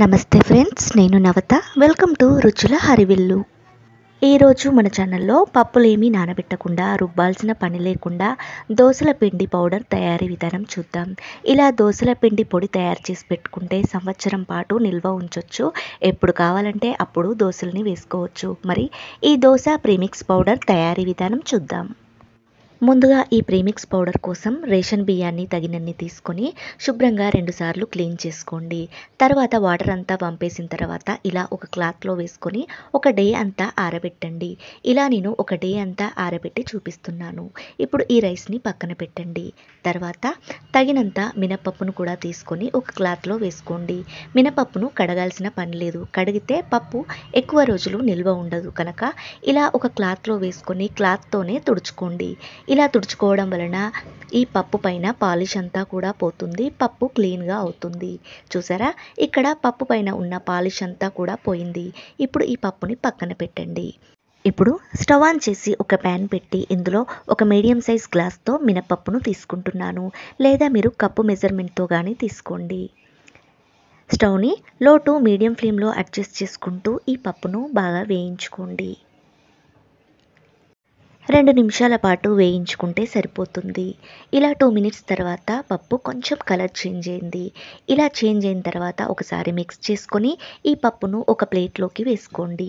నమస్తే ఫ్రెండ్స్ నేను నవత welcome to రుచుల హరివిల్లు ఈరోజు మన ఛానల్లో పప్పులేమీ నానబెట్టకుండా రుబ్బాల్సిన పని లేకుండా దోసల పిండి పౌడర్ తయారీ విధానం చూద్దాం ఇలా దోసల పిండి పొడి తయారు చేసి పెట్టుకుంటే సంవత్సరం పాటు నిల్వ ఉంచవచ్చు ఎప్పుడు కావాలంటే అప్పుడు దోశల్ని వేసుకోవచ్చు మరి ఈ దోశ ప్రీమిక్స్ పౌడర్ తయారీ విధానం చూద్దాం ముందుగా ఈ ప్రీమిక్స్ పౌడర్ కోసం రేషన్ బియ్యాన్ని తగినన్ని తీసుకొని శుభ్రంగా రెండుసార్లు క్లీన్ చేసుకోండి తర్వాత వాటర్ అంతా పంపేసిన తర్వాత ఇలా ఒక క్లాత్లో వేసుకొని ఒక డే అంతా ఆరబెట్టండి ఇలా నేను ఒక డే అంతా ఆరబెట్టి చూపిస్తున్నాను ఇప్పుడు ఈ రైస్ని పక్కన పెట్టండి తర్వాత తగినంత మినపప్పును కూడా తీసుకొని ఒక క్లాత్లో వేసుకోండి మినపప్పును కడగాల్సిన పని లేదు కడిగితే పప్పు ఎక్కువ రోజులు నిల్వ ఉండదు కనుక ఇలా ఒక క్లాత్లో వేసుకొని క్లాత్తోనే తుడుచుకోండి ఇలా తుడుచుకోవడం వలన ఈ పప్పు పైన పాలిష్ అంతా కూడా పోతుంది పప్పు క్లీన్గా అవుతుంది చూసారా ఇక్కడ పప్పు పైన ఉన్న పాలిష్ అంతా కూడా పోయింది ఇప్పుడు ఈ పప్పుని పక్కన పెట్టండి ఇప్పుడు స్టవ్ ఆన్ చేసి ఒక ప్యాన్ పెట్టి ఇందులో ఒక మీడియం సైజ్ గ్లాస్తో మినపప్పును తీసుకుంటున్నాను లేదా మీరు కప్పు మెజర్మెంట్తో కానీ తీసుకోండి స్టవ్ని లో టు మీడియం ఫ్లేమ్లో అడ్జస్ట్ చేసుకుంటూ ఈ పప్పును బాగా వేయించుకోండి రెండు నిమిషాల పాటు వేయించుకుంటే సరిపోతుంది ఇలా టూ మినిట్స్ తర్వాత పప్పు కొంచెం కలర్ చేంజ్ అయింది ఇలా చేంజ్ అయిన తర్వాత ఒకసారి మిక్స్ చేసుకొని ఈ పప్పును ఒక ప్లేట్లోకి వేసుకోండి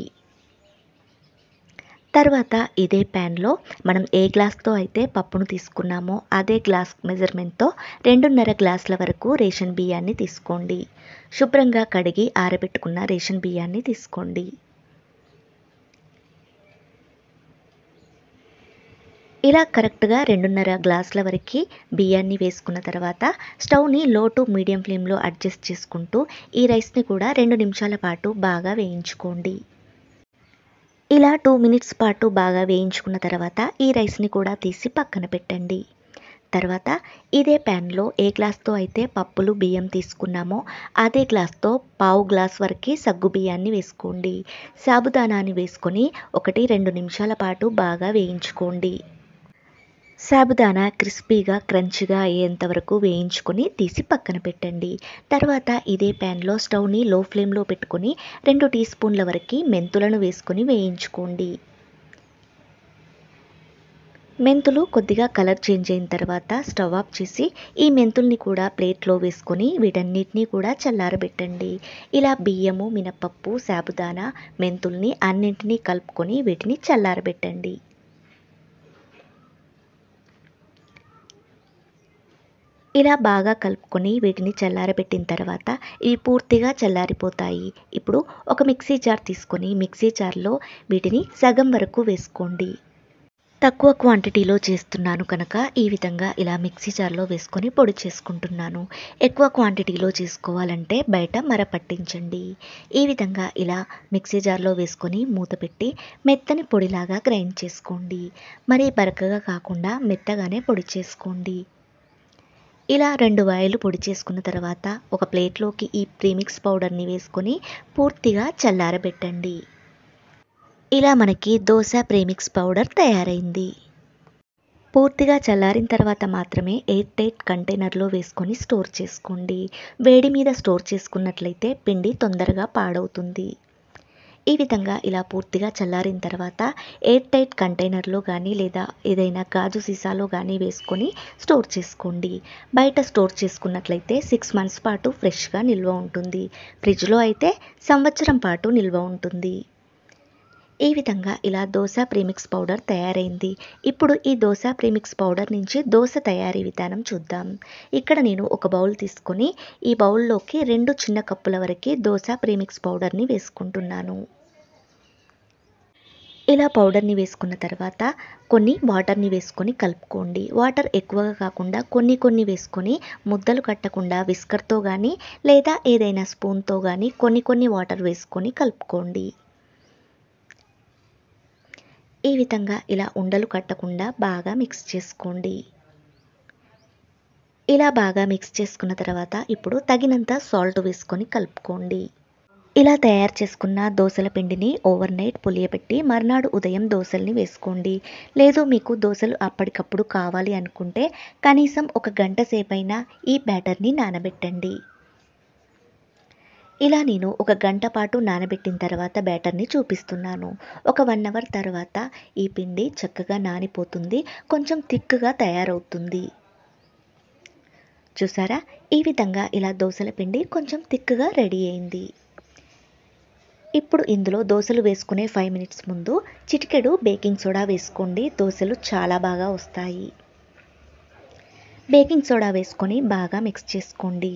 తర్వాత ఇదే ప్యాన్లో మనం ఏ గ్లాస్తో అయితే పప్పును తీసుకున్నామో అదే గ్లాస్ మెజర్మెంట్తో రెండున్నర గ్లాసుల వరకు రేషన్ బియ్యాన్ని తీసుకోండి శుభ్రంగా కడిగి ఆరబెట్టుకున్న రేషన్ బియ్యాన్ని తీసుకోండి ఇలా కరెక్ట్గా రెండున్నర గ్లాసుల వరకు బియ్యాన్ని వేసుకున్న తర్వాత స్టవ్ని లో టు మీడియం ఫ్లేమ్లో అడ్జస్ట్ చేసుకుంటూ ఈ రైస్ని కూడా రెండు నిమిషాల పాటు బాగా వేయించుకోండి ఇలా టూ మినిట్స్ పాటు బాగా వేయించుకున్న తర్వాత ఈ రైస్ని కూడా తీసి పక్కన పెట్టండి తర్వాత ఇదే ప్యాన్లో ఏ గ్లాస్తో అయితే పప్పులు బియ్యం తీసుకున్నామో అదే గ్లాస్తో పావు గ్లాస్ వరకు సగ్గు బియ్యాన్ని వేసుకోండి సాబుదానాన్ని వేసుకొని ఒకటి రెండు నిమిషాల పాటు బాగా వేయించుకోండి సాబుదానా క్రిస్పీగా క్రంచిగా అయ్యేంత వరకు వేయించుకొని తీసి పక్కన పెట్టండి తర్వాత ఇదే ప్యాన్లో స్టవ్ని లో ఫ్లేమ్లో పెట్టుకొని రెండు టీ స్పూన్ల వరకు మెంతులను వేసుకొని వేయించుకోండి మెంతులు కొద్దిగా కలర్ చేంజ్ అయిన తర్వాత స్టవ్ ఆఫ్ చేసి ఈ మెంతుల్ని కూడా ప్లేట్లో వేసుకొని వీటన్నిటినీ కూడా చల్లారబెట్టండి ఇలా బియ్యము మినపప్పు సాబుదానా మెంతుల్ని అన్నింటినీ కలుపుకొని వీటిని చల్లారబెట్టండి ఇలా బాగా కలుపుకొని వీటిని చల్లారబెట్టిన తర్వాత ఇవి పూర్తిగా చల్లారిపోతాయి ఇప్పుడు ఒక మిక్సీ జార్ తీసుకొని మిక్సీ జార్లో వీటిని సగం వరకు వేసుకోండి తక్కువ క్వాంటిటీలో చేస్తున్నాను కనుక ఈ విధంగా ఇలా మిక్సీ జార్లో వేసుకొని పొడి చేసుకుంటున్నాను ఎక్కువ క్వాంటిటీలో చేసుకోవాలంటే బయట మర పట్టించండి ఈ విధంగా ఇలా మిక్సీ జార్లో వేసుకొని మూత పెట్టి మెత్తని పొడిలాగా గ్రైండ్ చేసుకోండి మరీ బరకగా కాకుండా మెత్తగానే పొడి చేసుకోండి ఇలా రెండు వాయిలు పొడి చేసుకున్న తర్వాత ఒక ప్లేట్లోకి ఈ ప్రీమిక్స్ పౌడర్ని వేసుకొని పూర్తిగా చల్లారబెట్టండి ఇలా మనకి దోశ ప్రీమిక్స్ పౌడర్ తయారైంది పూర్తిగా చల్లారిన తర్వాత మాత్రమే ఎయిర్ టైట్ కంటైనర్లో వేసుకొని స్టోర్ చేసుకోండి వేడి మీద స్టోర్ చేసుకున్నట్లయితే పిండి తొందరగా పాడవుతుంది ఈ విధంగా ఇలా పూర్తిగా చల్లారిన తర్వాత ఎయిర్ టైట్ కంటైనర్లో కానీ లేదా ఏదైనా గాజు సీసాలో కానీ వేసుకొని స్టోర్ చేసుకోండి బయట స్టోర్ చేసుకున్నట్లయితే సిక్స్ మంత్స్ పాటు ఫ్రెష్గా నిల్వ ఉంటుంది ఫ్రిడ్జ్లో అయితే సంవత్సరం పాటు నిల్వ ఉంటుంది ఈ విధంగా ఇలా దోశ ప్రీమిక్స్ పౌడర్ తయారైంది ఇప్పుడు ఈ దోశ ప్రీమిక్స్ పౌడర్ నుంచి దోశ తయారీ విధానం చూద్దాం ఇక్కడ నేను ఒక బౌల్ తీసుకొని ఈ బౌల్లోకి రెండు చిన్న కప్పుల వరకు దోశ ప్రీమిక్స్ పౌడర్ని వేసుకుంటున్నాను ఇలా పౌడర్ని వేసుకున్న తర్వాత కొన్ని వాటర్ని వేసుకొని కలుపుకోండి వాటర్ ఎక్కువగా కాకుండా కొన్ని కొన్ని వేసుకొని ముద్దలు కట్టకుండా విస్కర్తో కానీ లేదా ఏదైనా స్పూన్తో కానీ కొన్ని కొన్ని వాటర్ వేసుకొని కలుపుకోండి ఈ విధంగా ఇలా ఉండలు కట్టకుండా బాగా మిక్స్ చేసుకోండి ఇలా బాగా మిక్స్ చేసుకున్న తర్వాత ఇప్పుడు తగినంత సాల్ట్ వేసుకొని కలుపుకోండి ఇలా తయారు చేసుకున్న దోశల పిండిని ఓవర్ నైట్ పులియబెట్టి మర్నాడు ఉదయం దోశల్ని వేసుకోండి లేదు మీకు దోశలు అప్పటికప్పుడు కావాలి అనుకుంటే కనీసం ఒక గంట సేపైనా ఈ బ్యాటర్ని నానబెట్టండి ఇలా నేను ఒక గంట పాటు నానబెట్టిన తర్వాత బ్యాటర్ని చూపిస్తున్నాను ఒక వన్ అవర్ తర్వాత ఈ పిండి చక్కగా నానిపోతుంది కొంచెం థిక్గా తయారవుతుంది చూసారా ఈ విధంగా ఇలా దోశల పిండి కొంచెం థిక్గా రెడీ అయింది ఇప్పుడు ఇందులో దోశలు వేసుకునే ఫైవ్ మినిట్స్ ముందు చిటికెడు బేకింగ్ సోడా వేసుకోండి దోశలు చాలా బాగా వస్తాయి బేకింగ్ సోడా వేసుకొని బాగా మిక్స్ చేసుకోండి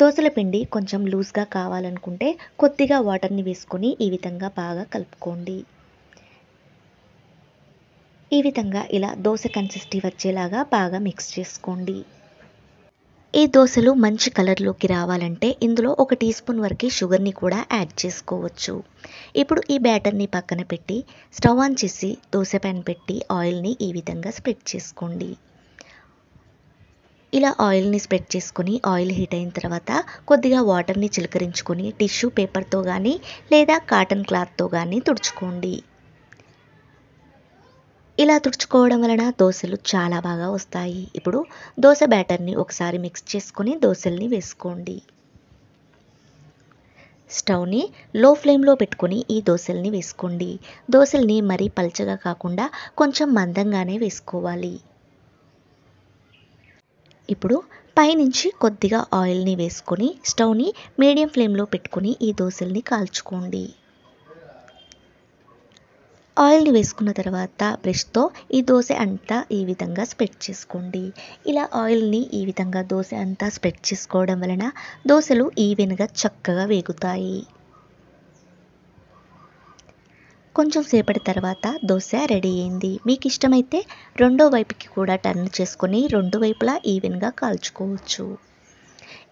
దోసల పిండి కొంచెం లూజ్గా కావాలనుకుంటే కొద్దిగా వాటర్ని వేసుకొని ఈ విధంగా బాగా కలుపుకోండి ఈ విధంగా ఇలా దోశ కన్సిస్టీ వచ్చేలాగా బాగా మిక్స్ చేసుకోండి ఈ దోశలు మంచి కలర్లోకి రావాలంటే ఇందులో ఒక టీ స్పూన్ వరకు షుగర్ని కూడా యాడ్ చేసుకోవచ్చు ఇప్పుడు ఈ బ్యాటర్ని పక్కన పెట్టి స్టవ్ ఆన్ చేసి దోశ ప్యాన్ పెట్టి ఆయిల్ని ఈ విధంగా స్ప్రెడ్ చేసుకోండి ఇలా ఆయిల్ని స్ప్రెడ్ చేసుకొని ఆయిల్ హీట్ అయిన తర్వాత కొద్దిగా వాటర్ని చిలకరించుకొని టిష్యూ పేపర్తో కానీ లేదా కాటన్ క్లాత్తో కానీ తుడుచుకోండి ఇలా తుడుచుకోవడం వలన దోశలు చాలా బాగా వస్తాయి ఇప్పుడు దోశ బ్యాటర్ని ఒకసారి మిక్స్ చేసుకొని దోశల్ని వేసుకోండి స్టవ్ని లో ఫ్లేమ్లో పెట్టుకొని ఈ దోశల్ని వేసుకోండి దోశల్ని మరీ పల్చగా కాకుండా కొంచెం మందంగానే వేసుకోవాలి ఇప్పుడు పైనుంచి కొద్దిగా ఆయిల్ని వేసుకొని స్టవ్ని మీడియం ఫ్లేమ్లో పెట్టుకొని ఈ దోశల్ని కాల్చుకోండి ఆయిల్ని వేసుకున్న తర్వాత బ్రష్తో ఈ దోశ అంతా ఈ విధంగా స్ప్రెడ్ చేసుకోండి ఇలా ఆయిల్ని ఈ విధంగా దోశ అంతా స్ప్రెడ్ చేసుకోవడం వలన దోశలు ఈవెన్గా చక్కగా వేగుతాయి కొంచెం సేపటి తర్వాత దోశ రెడీ అయింది మీకు ఇష్టమైతే రెండో వైపుకి కూడా టర్న్ చేసుకొని రెండు వైపులా ఈవెన్గా కాల్చుకోవచ్చు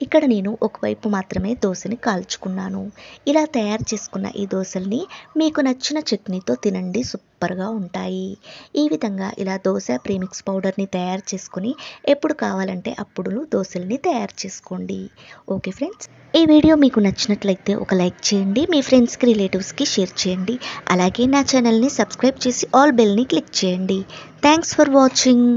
ఇక్కడ నేను ఒకవైపు మాత్రమే దోశని కాల్చుకున్నాను ఇలా తయారు చేసుకున్న ఈ దోశల్ని మీకు నచ్చిన చట్నీతో తినండి సూపర్గా ఉంటాయి ఈ విధంగా ఇలా దోశ ప్రీమిక్స్ పౌడర్ని తయారు చేసుకుని ఎప్పుడు కావాలంటే అప్పుడు దోశల్ని తయారు చేసుకోండి ఓకే ఫ్రెండ్స్ ఈ వీడియో మీకు నచ్చినట్లయితే ఒక లైక్ చేయండి మీ ఫ్రెండ్స్కి రిలేటివ్స్కి షేర్ చేయండి అలాగే నా ఛానల్ని సబ్స్క్రైబ్ చేసి ఆల్ బెల్ని క్లిక్ చేయండి థ్యాంక్స్ ఫర్ వాచింగ్